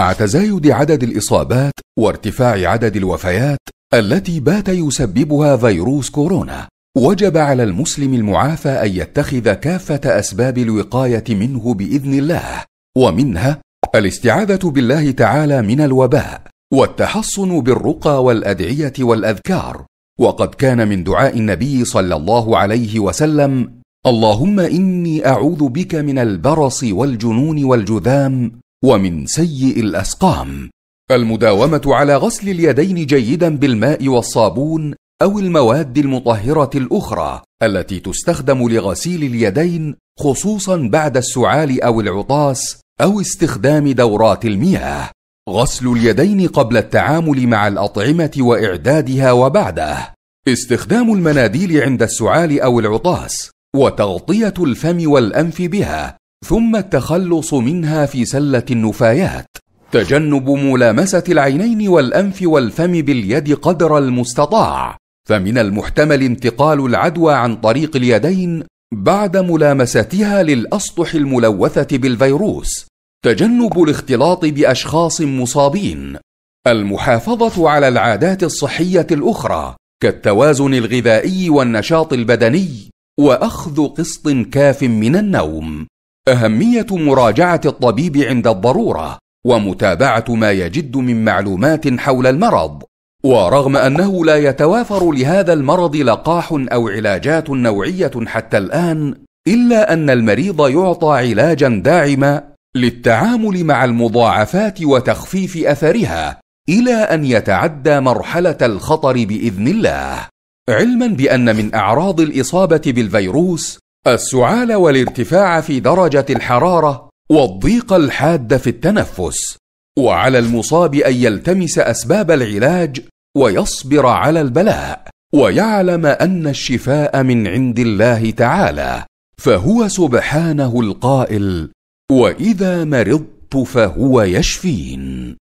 مع تزايد عدد الإصابات وارتفاع عدد الوفيات التي بات يسببها فيروس كورونا وجب على المسلم المعافى ان يتخذ كافه اسباب الوقايه منه باذن الله ومنها الاستعاذه بالله تعالى من الوباء والتحصن بالرقى والادعيه والاذكار وقد كان من دعاء النبي صلى الله عليه وسلم اللهم اني اعوذ بك من البرص والجنون والجذام ومن سيء الاسقام المداومه على غسل اليدين جيدا بالماء والصابون او المواد المطهره الاخرى التي تستخدم لغسيل اليدين خصوصا بعد السعال او العطاس او استخدام دورات المياه غسل اليدين قبل التعامل مع الاطعمه واعدادها وبعده استخدام المناديل عند السعال او العطاس وتغطيه الفم والانف بها ثم التخلص منها في سله النفايات تجنب ملامسه العينين والانف والفم باليد قدر المستطاع فمن المحتمل انتقال العدوى عن طريق اليدين بعد ملامستها للاسطح الملوثه بالفيروس تجنب الاختلاط باشخاص مصابين المحافظه على العادات الصحيه الاخرى كالتوازن الغذائي والنشاط البدني واخذ قسط كاف من النوم اهميه مراجعه الطبيب عند الضروره ومتابعه ما يجد من معلومات حول المرض ورغم انه لا يتوافر لهذا المرض لقاح او علاجات نوعيه حتى الان الا ان المريض يعطى علاجا داعما للتعامل مع المضاعفات وتخفيف اثرها الى ان يتعدى مرحله الخطر باذن الله علما بان من اعراض الاصابه بالفيروس السعال والارتفاع في درجة الحرارة والضيق الحاد في التنفس وعلى المصاب أن يلتمس أسباب العلاج ويصبر على البلاء ويعلم أن الشفاء من عند الله تعالى فهو سبحانه القائل وإذا مرضت فهو يشفين